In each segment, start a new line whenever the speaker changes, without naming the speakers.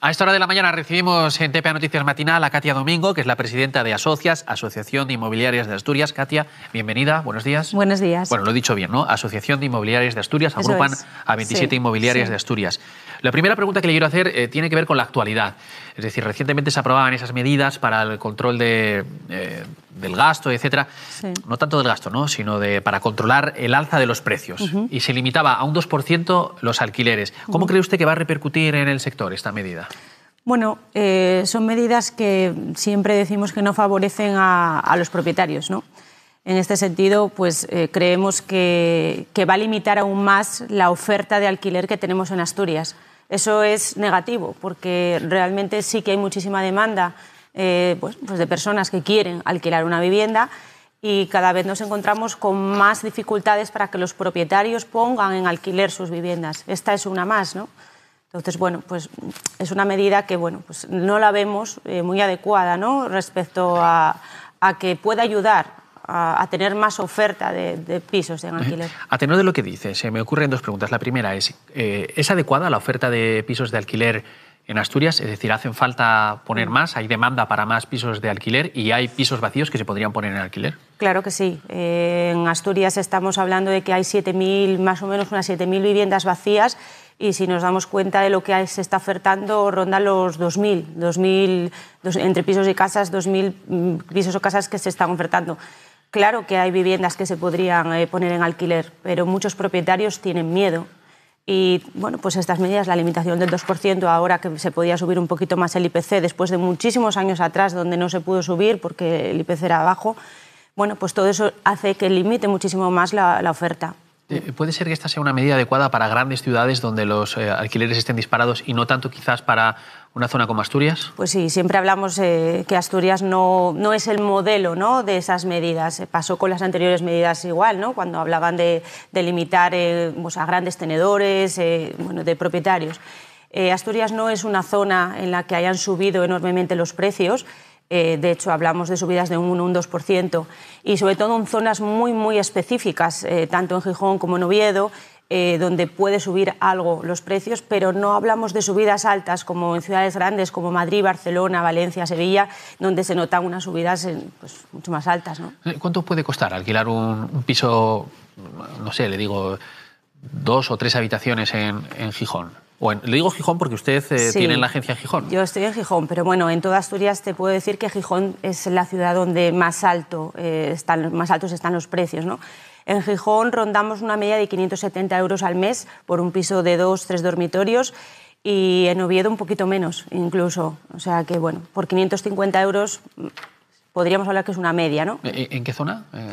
A esta hora de la mañana recibimos en TPA Noticias Matinal a Katia Domingo, que es la presidenta de Asocias, Asociación de Inmobiliarias de Asturias. Katia, bienvenida, buenos días. Buenos días. Bueno, lo he dicho bien, ¿no? Asociación de Inmobiliarias de Asturias, agrupan a 27 inmobiliarias de Asturias. La primera pregunta que le quiero hacer eh, tiene que ver con la actualidad. Es decir, recientemente se aprobaban esas medidas para el control eh, del gasto, etc. No tanto del gasto, ¿no? sino de, para controlar el alza de los precios. Y se limitaba a un 2% los alquileres. ¿Cómo cree usted que va a repercutir en el sector esta medida?
Bueno, eh, son medidas que siempre decimos que no favorecen a, a los propietarios, ¿no? En este sentido, pues eh, creemos que, va a limitar aún más la oferta de alquiler que tenemos en Asturias. Eso es negativo, porque realmente sí que hay muchísima demanda eh, pues, pues de personas que quieren alquilar una vivienda y cada vez nos encontramos con más dificultades para que los propietarios pongan en alquiler sus viviendas. Esta es una más, ¿no? Entonces, bueno, pues es una medida que bueno, pues no la vemos eh, muy adecuada ¿no? respecto a que pueda ayudar a, tener más oferta de, pisos en alquiler.
A tenor de lo que dices, se me ocurren dos preguntas. La primera es, eh, ¿es adecuada la oferta de pisos de alquiler en Asturias? Es decir, ¿hacen falta poner mm. más? ¿Hay demanda para más pisos de alquiler? ¿Y hay pisos vacíos que se podrían poner en alquiler?
Claro que sí. Eh, en Asturias estamos hablando de que hay 7.000, más o menos unas 7.000 viviendas vacías y si nos damos cuenta de lo que se está ofertando, ronda los 2.000, 2000 entre pisos y casas, 2.000 mm, pisos o casas que se están ofertando. Claro que hay viviendas que se podrían eh, poner en alquiler, pero muchos propietarios tienen miedo. Y bueno, pues estas medidas, la limitación del 2%, ahora que se podía subir un poquito más el IPC, después de muchísimos años atrás donde no se pudo subir porque el IPC era bajo, bueno, pues todo eso hace que limite muchísimo más la, oferta.
Eh, eh, ¿Puede ser que esta sea una medida adecuada para grandes ciudades donde los alquileres estén disparados y no tanto quizás para una zona como Asturias?
Pues sí, siempre hablamos eh, que Asturias no, no es el modelo ¿no? de esas medidas. Eh, pasó con las anteriores medidas igual, ¿no? cuando hablaban de, limitar eh, a grandes tenedores, bueno, de propietarios. Asturias no es una zona en la que hayan subido enormemente los precios. de hecho, hablamos de subidas de un 1, un 2%, y sobre todo en zonas muy, muy específicas, tanto en Gijón como en Oviedo, eh, donde puede subir algo los precios, pero no hablamos de subidas altas como en ciudades grandes como Madrid, Barcelona, Valencia, Sevilla, donde se notan unas subidas pues, mucho más altas. ¿no?
Eh, ¿Cuánto puede costar alquilar un, piso, no sé, le digo, dos o tres habitaciones en Gijón? Bueno, le digo Gijón porque usted eh, tiene la agencia Gijón.
Yo estoy en Gijón, pero bueno, en toda Asturias te puedo decir que Gijón es la ciudad donde más, alto, eh, están, más altos están los precios. ¿no? En Gijón rondamos una media de 570 euros al mes por un piso de dos, tres dormitorios y en Oviedo un poquito menos incluso. O sea que, bueno, por 550 euros mm, podríamos hablar que es una media, ¿no? ¿E, ¿En qué zona? Eh,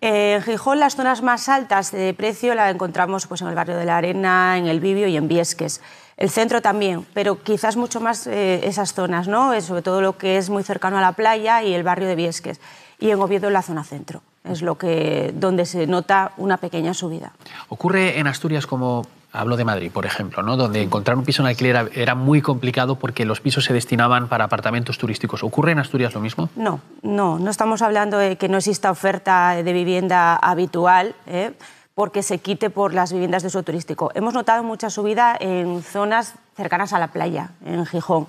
eh, en Gijón las zonas más altas de precio la encontramos pues, en el barrio de la Arena, en El Vivio y en Viesques. El centro también, pero quizás mucho más eh, esas zonas, ¿no? Eh, sobre todo lo que es muy cercano a la playa y el barrio de Viesques. Y en Oviedo la zona centro, es lo que, donde se nota una pequeña subida.
Ocurre en Asturias como hablo de Madrid, por ejemplo, ¿no? donde encontrar un piso en alquiler era, muy complicado porque los pisos se destinaban para apartamentos turísticos. ¿Ocurre en Asturias lo mismo?
No, no, no estamos hablando de que no exista oferta de vivienda habitual. ¿eh? porque se quite por las viviendas de uso turístico. Hemos notado mucha subida en zonas cercanas a la playa, en Gijón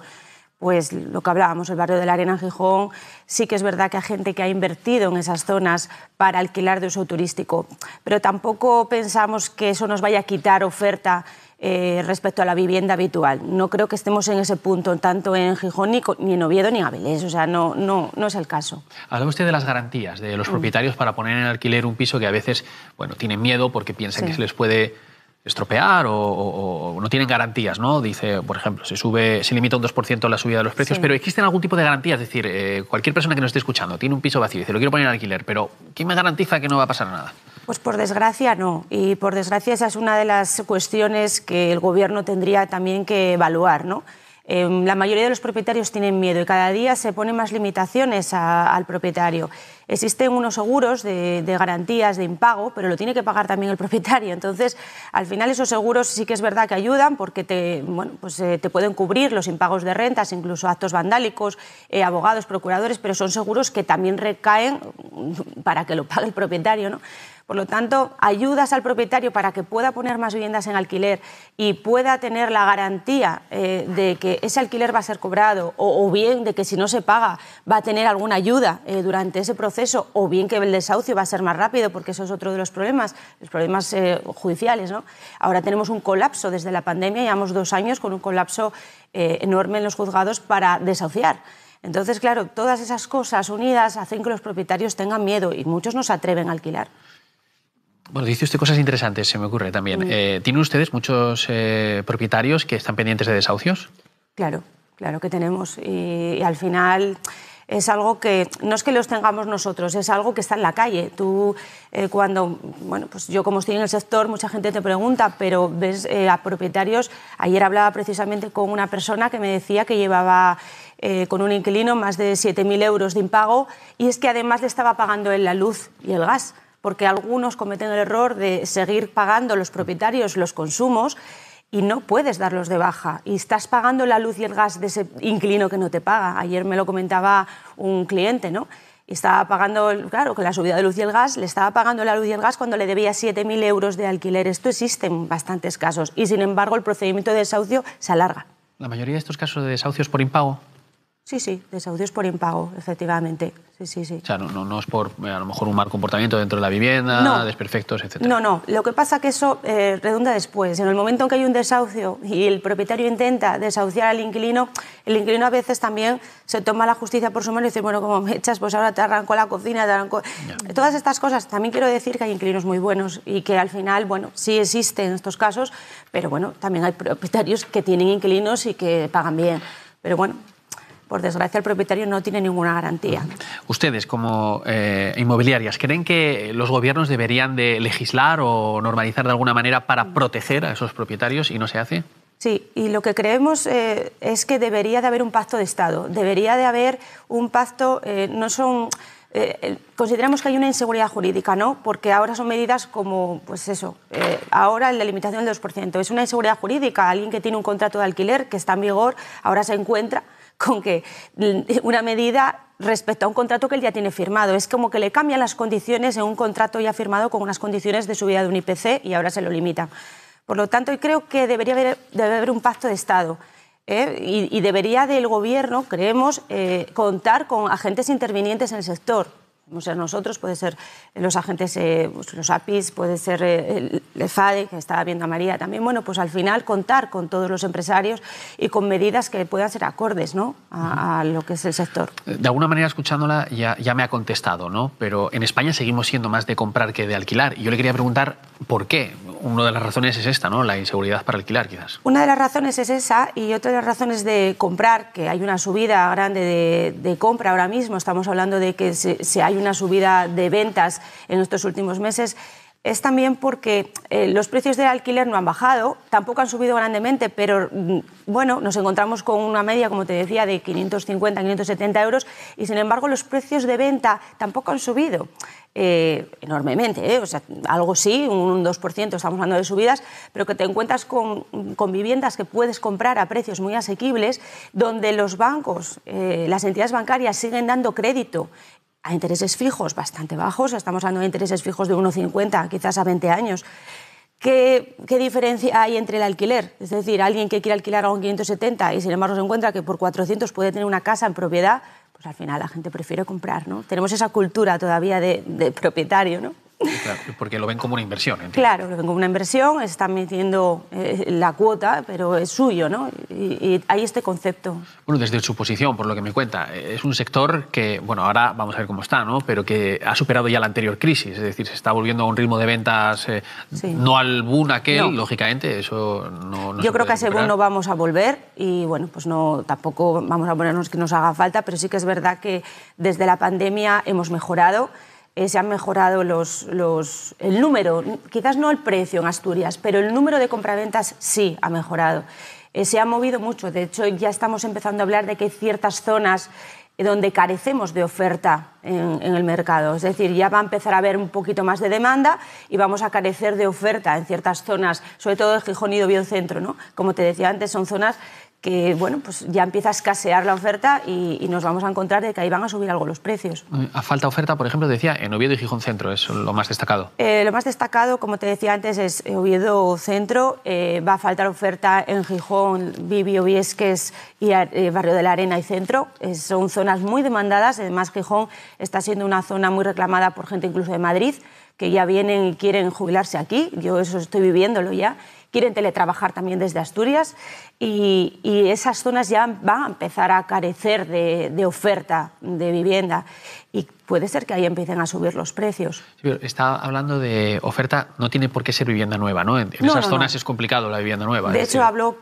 pues lo que hablábamos, el barrio de la Arena en Gijón, sí que es verdad que hay gente que ha invertido en esas zonas para alquilar de uso turístico, pero tampoco pensamos que eso nos vaya a quitar oferta eh, respecto a la vivienda habitual. No creo que estemos en ese punto, tanto en Gijón, ni, en Oviedo, ni en Avilés, o sea, no, no, no es el caso.
Hablaba usted de las garantías de los mm. propietarios para poner en alquiler un piso que a veces, bueno, tienen miedo porque piensan que se les puede estropear o, no tienen garantías, ¿no? Dice, por ejemplo, se sube, se limita un 2% la subida de los precios, pero ¿existen algún tipo de garantías? Es decir, eh, cualquier persona que nos esté escuchando tiene un piso vacío y dice, lo quiero poner en alquiler, pero ¿quién me garantiza que no va a pasar nada?
Pues por desgracia no, y por desgracia esa es una de las cuestiones que el gobierno tendría también que evaluar, ¿no? Em, la mayoría de los propietarios tienen miedo y cada día se ponen más limitaciones al propietario. Existen unos seguros de, garantías de impago, pero lo tiene que pagar también el propietario. Entonces, al final esos seguros sí que es verdad que ayudan porque te, pues, eh, te pueden cubrir los impagos de rentas, incluso actos vandálicos, eh, abogados, procuradores, pero son seguros que también recaen para que lo pague el propietario. ¿no? Por lo tanto, ayudas al propietario para que pueda poner más viviendas en alquiler y pueda tener la garantía eh, de que ese alquiler va a ser cobrado o, bien de que si no se paga va a tener alguna ayuda eh, durante ese proceso o bien que el desahucio va a ser más rápido porque eso es otro de los problemas, los problemas eh, judiciales. Ahora tenemos un colapso desde la pandemia, llevamos dos años con un colapso enorme en los juzgados para desahuciar. Entonces, claro, todas esas cosas unidas hacen que los propietarios tengan miedo y muchos no se atreven a alquilar.
Bueno, dice usted cosas interesantes, se me ocurre también. Mm. Eh, ¿Tienen ustedes muchos eh, propietarios que están pendientes de desahucios?
Claro, claro que tenemos. Y, al final es algo que no es que los tengamos nosotros, es algo que está en la calle. Tú eh, cuando, bueno, pues yo como estoy en el sector, mucha gente te pregunta, pero ves a propietarios. Ayer hablaba precisamente con una persona que me decía que llevaba con un inquilino más de 7.000 euros de impago y es que además le estaba pagando él la luz y el gas porque algunos cometen el error de seguir pagando los propietarios los consumos y no puedes darlos de baja y estás pagando la luz y el gas de ese inquilino que no te paga. Ayer me lo comentaba un cliente, ¿no? Y estaba pagando, claro, con la subida de luz y el gas, le estaba pagando la luz y el gas cuando le debía 7.000 euros de alquiler. Esto existe en bastantes casos y, sin embargo, el procedimiento de desahucio se alarga. La
mayoría de estos casos de desahucios por impago
Sí, sí, desahucios por impago, efectivamente. Sí, sí,
sí. O sea, no, no, es por eh, a lo mejor un mal comportamiento dentro de la vivienda, desperfectos, etc. No,
no. Lo que pasa es que eso eh, redunda después. En el momento en que hay un desahucio y el propietario intenta desahuciar al inquilino, el inquilino a veces también se toma la justicia por su mano y dice, bueno, como me echas, pues ahora te arranco la cocina, te arranco... Todas estas cosas. También quiero decir que hay inquilinos muy buenos y que al final, bueno, sí existen estos casos, pero bueno, también hay propietarios que tienen inquilinos y que pagan bien. Pero bueno, por desgracia el propietario no tiene ninguna garantía.
¿Ustedes como eh, inmobiliarias creen que los gobiernos deberían de legislar o normalizar de alguna manera para proteger a esos propietarios y no se hace?
Sí, y lo que creemos eh, es que debería de haber un pacto de Estado, debería de haber un pacto, eh, no son... consideramos que hay una inseguridad jurídica, ¿no? Porque ahora son medidas como, pues eso, ahora la limitación del 2%. Es una inseguridad jurídica. Alguien que tiene un contrato de alquiler que está en vigor ahora se encuentra con que una medida respecto a un contrato que él ya tiene firmado. Es como que le cambian las condiciones en un contrato ya firmado con unas condiciones de subida de un IPC y ahora se lo limita. Por lo tanto, yo creo que debería haber, haber un pacto de Estado. ¿eh? Y, debería del Gobierno, creemos, eh, contar con agentes intervinientes en el sector puede ser nosotros, puede ser eh, los agentes, eh, pues, los APIs, puede ser eh, el FADE, que estaba viendo a María también. Bueno, pues al final contar con todos los empresarios y con medidas que puedan ser acordes ¿no? a, lo que es el sector.
De alguna manera, escuchándola, ya, ya me ha contestado, ¿no? pero en España seguimos siendo más de comprar que de alquilar. y Yo le quería preguntar por qué. Una de las razones es esta, ¿no? la inseguridad para alquilar, quizás.
Una de las razones es esa y otra de las razones de comprar, que hay una subida grande de, compra ahora mismo. Estamos hablando de que se, se hay una subida de ventas en estos últimos meses es también porque eh, los precios del alquiler no han bajado, tampoco han subido grandemente, pero mm, bueno, nos encontramos con una media, como te decía, de 550, 570 euros y sin embargo los precios de venta tampoco han subido eh, enormemente, ¿eh? algo sí, un 2%, estamos hablando de subidas, pero que te encuentras con viviendas que puedes comprar a precios muy asequibles, donde los bancos, las entidades bancarias siguen dando crédito a intereses fijos bastante bajos, estamos hablando de intereses fijos de 1,50, quizás a 20 años. ¿Qué, diferencia hay entre el alquiler? Es decir, alguien que quiere alquilar a un 570 y sin embargo se encuentra que por 400 puede tener una casa en propiedad, pues al final la gente prefiere comprar, ¿no? Tenemos esa cultura todavía de, de propietario, ¿no?
porque lo ven como una inversión.
Claro, lo ven como una inversión, están metiendo eh, la cuota, pero es suyo, ¿no? Y, hay este concepto.
Bueno, desde su posición, por lo que me cuenta, es un sector que, bueno, ahora vamos a ver cómo está, ¿no? Pero que ha superado ya la anterior crisis, es decir, se está volviendo a un ritmo de ventas eh, no al boom aquel, lógicamente, eso no... Yo creo que a ese boom no
vamos a volver y, bueno, pues no, tampoco vamos a ponernos que nos haga falta, pero sí que es verdad que desde la pandemia hemos mejorado. Eh, se han mejorado los, el número, quizás no el precio en Asturias, pero el número de compraventas sí ha mejorado. Eh, se ha movido mucho, de hecho ya estamos empezando a hablar de que hay ciertas zonas eh, donde carecemos de oferta en, el mercado. Es decir, ya va a empezar a haber un poquito más de demanda y vamos a carecer de oferta en ciertas zonas, sobre todo el Gijón y Biocentro. ¿no? Como te decía antes, son zonas que bueno, pues ya empieza a escasear la oferta y, nos vamos a encontrar de que ahí van a subir algo los precios.
Mm, a falta oferta, por ejemplo, decía, en Oviedo y Gijón Centro es lo más destacado.
Eh, lo más destacado, como te decía antes, es eh, Oviedo Centro. Eh, va a faltar oferta en Gijón, Vivio, Oviesques y Barrio de la Arena y Centro. son zonas muy demandadas. Además, Gijón está siendo una zona muy reclamada por gente incluso de Madrid, que ya vienen y quieren jubilarse aquí. Yo eso estoy viviéndolo ya quieren teletrabajar también desde Asturias y, esas zonas ya van a empezar a carecer de, oferta de vivienda y puede ser que ahí empiecen a subir los precios.
está hablando de oferta, no tiene por qué ser vivienda nueva, ¿no? En, esas zonas es complicado la vivienda nueva. De hecho,
hablo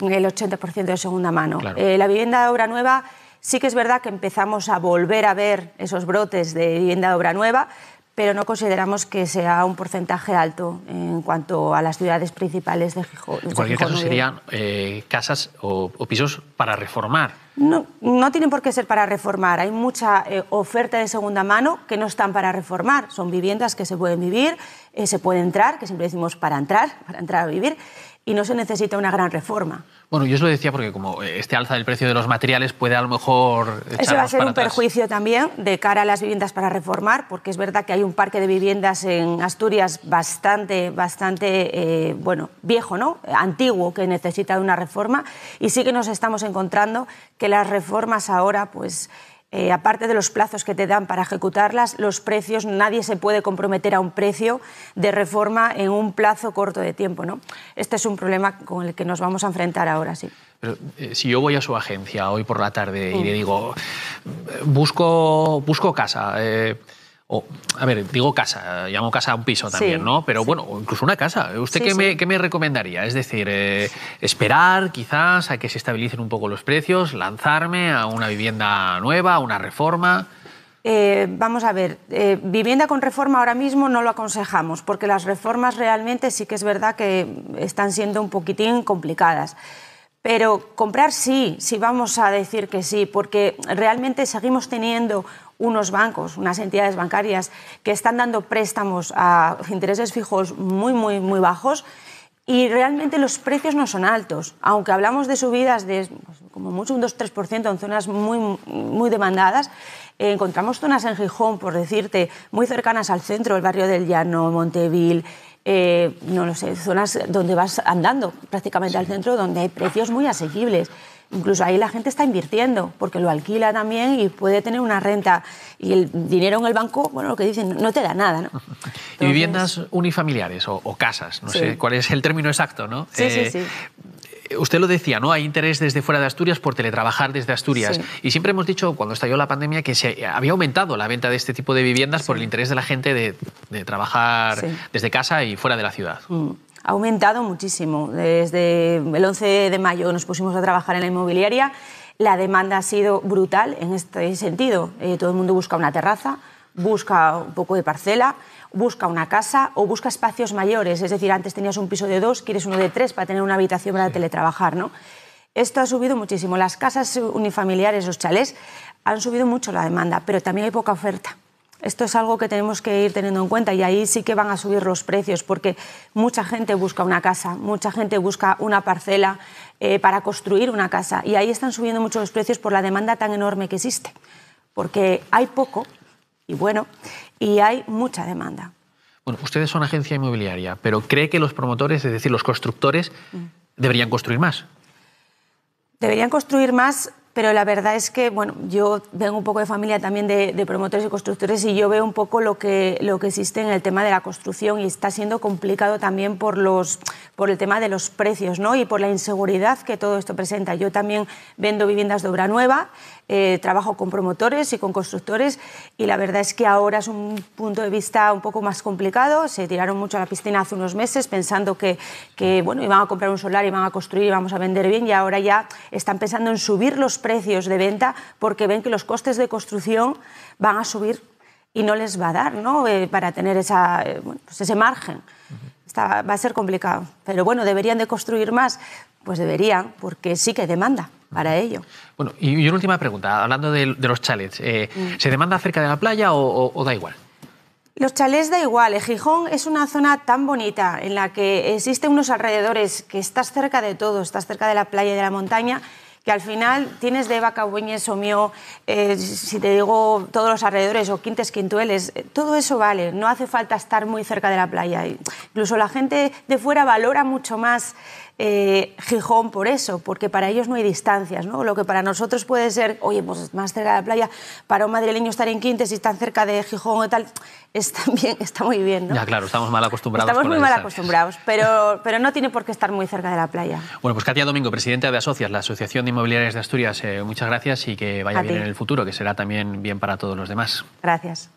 el 80% de segunda mano. Eh, la vivienda de obra nueva sí que es verdad que empezamos a volver a ver esos brotes de vivienda de obra nueva, pero no consideramos que sea un porcentaje alto en cuanto a las ciudades principales de Gijón. En cualquier caso, serían
eh, casas o, pisos para reformar.
No, no tienen por qué ser para reformar. Hay mucha eh, oferta de segunda mano que no están para reformar. Son viviendas que se pueden vivir, eh, se puede entrar, que siempre decimos para entrar, para entrar a vivir y no se necesita una gran reforma.
Bueno, yo os lo decía porque como eh, este alza del precio de los materiales puede a lo mejor... Eso va a ser un
perjuicio también de cara a las viviendas para reformar, porque es verdad que hay un parque de viviendas en Asturias bastante, bastante, eh, bueno, viejo, ¿no? Antiguo, que necesita de una reforma. Y sí que nos estamos encontrando que las reformas ahora, pues... Eh, aparte de los plazos que te dan para ejecutarlas, los precios, nadie se puede comprometer a un precio de reforma en un plazo corto de tiempo. ¿no? Este es un problema con el que nos vamos a enfrentar ahora, sí.
Pero, eh, si yo voy a su agencia hoy por la tarde y le mm. digo, busco, busco casa. Eh, a ver, digo casa, llamo casa a un piso también, ¿no? Pero bueno, incluso una casa. ¿Usted qué, me, recomendaría? Es decir, eh, esperar quizás a que se estabilicen un poco los precios, lanzarme a una vivienda nueva, a una
reforma. Eh, vamos a ver, eh, vivienda con reforma ahora mismo no lo aconsejamos, porque las reformas realmente sí que es verdad que están siendo un poquitín complicadas. Pero comprar sí, sí vamos a decir que sí, porque realmente seguimos teniendo unos bancos, unas entidades bancarias que están dando préstamos a intereses fijos muy, muy, muy bajos y realmente los precios no son altos. Aunque hablamos de subidas de pues, como mucho un 2-3% en zonas muy, muy demandadas, eh, encontramos zonas en Gijón, por decirte, muy cercanas al centro, el barrio del Llano, Montevil. Eh, no lo sé, zonas donde vas andando prácticamente al centro, donde hay precios muy asequibles. Incluso ahí la gente está invirtiendo porque lo alquila también y puede tener una renta. Y el dinero en el banco, bueno, lo que dicen, no te da nada. ¿no?
y viviendas unifamiliares o, casas, no sé cuál es el término exacto, ¿no? Sí, sí, eh, sí usted lo decía, ¿no? Hay interés desde fuera de Asturias por teletrabajar desde Asturias. Y siempre hemos dicho, cuando estalló la pandemia, que se había aumentado la venta de este tipo de viviendas por el interés de la gente de, trabajar desde casa y fuera de la ciudad.
Mm ha aumentado muchísimo. Desde el 11 de mayo nos pusimos a trabajar en la inmobiliaria. La demanda ha sido brutal en este sentido. Eh, todo el mundo busca una terraza, busca un poco de parcela, busca una casa o busca espacios mayores. Es decir, antes tenías un piso de dos, quieres uno de tres para tener una habitación para teletrabajar, ¿no? Esto ha subido muchísimo. Las casas unifamiliares, los chalés, han subido mucho la demanda, pero también hay poca oferta. Esto es algo que tenemos que ir teniendo en cuenta y ahí sí que van a subir los precios porque mucha gente busca una casa, mucha gente busca una parcela eh, para construir una casa y ahí están subiendo mucho los precios por la demanda tan enorme que existe, porque hay poco y bueno y hay mucha demanda.
Bueno, ustedes son agencia inmobiliaria, pero ¿cree que los promotores, es decir, los constructores, mm. deberían construir más?
Deberían construir más pero la verdad es que bueno, yo vengo un poco de familia también de, promotores y constructores y yo veo un poco lo que, lo que existe en el tema de la construcción y está siendo complicado también por, los, por el tema de los precios ¿no? y por la inseguridad que todo esto presenta. Yo también vendo viviendas de obra nueva, eh, trabajo con promotores y con constructores y la verdad es que ahora es un punto de vista un poco más complicado. Se tiraron mucho a la piscina hace unos meses pensando que, bueno, iban a comprar un solar, y iban a construir, y vamos a vender bien y ahora ya están pensando en subir los precios de venta porque ven que los costes de construcción van a subir y no les va a dar ¿no? Eh, para tener esa, eh, pues ese margen. va a ser complicado. Pero bueno, ¿deberían de construir más? Pues deberían, porque sí que demanda para ello.
Bueno, y una última pregunta, hablando de, los chalets. Eh, ¿Se demanda cerca de la playa o, da igual?
Los chalets da igual, eh, Gijón es una zona tan bonita en la que existen unos alrededores que estás cerca de todo, estás cerca de la playa y de la montaña, que al final tienes de Bacabueñes o mío, eh, si te digo todos los alrededores o Quintes Quintueles, todo eso vale, no hace falta estar muy cerca de la playa. Incluso la gente de fuera valora mucho más eh, Gijón por eso, porque para ellos no hay distancias, Lo que para nosotros puede ser, oye, pues más cerca de la playa, para un madrileño estar en Quintes y están cerca de Gijón o tal, está muy bien, Ya, claro, estamos
mal acostumbrados. Estamos muy mal
acostumbrados, pero, no tiene por qué estar muy cerca de la playa.
Bueno, pues Katia Domingo, presidenta de Asocias, la Asociación de Inmobiliarias de Asturias, eh, muchas gracias y que vaya a bien en el futuro, que será también bien para todos los demás.
Gracias.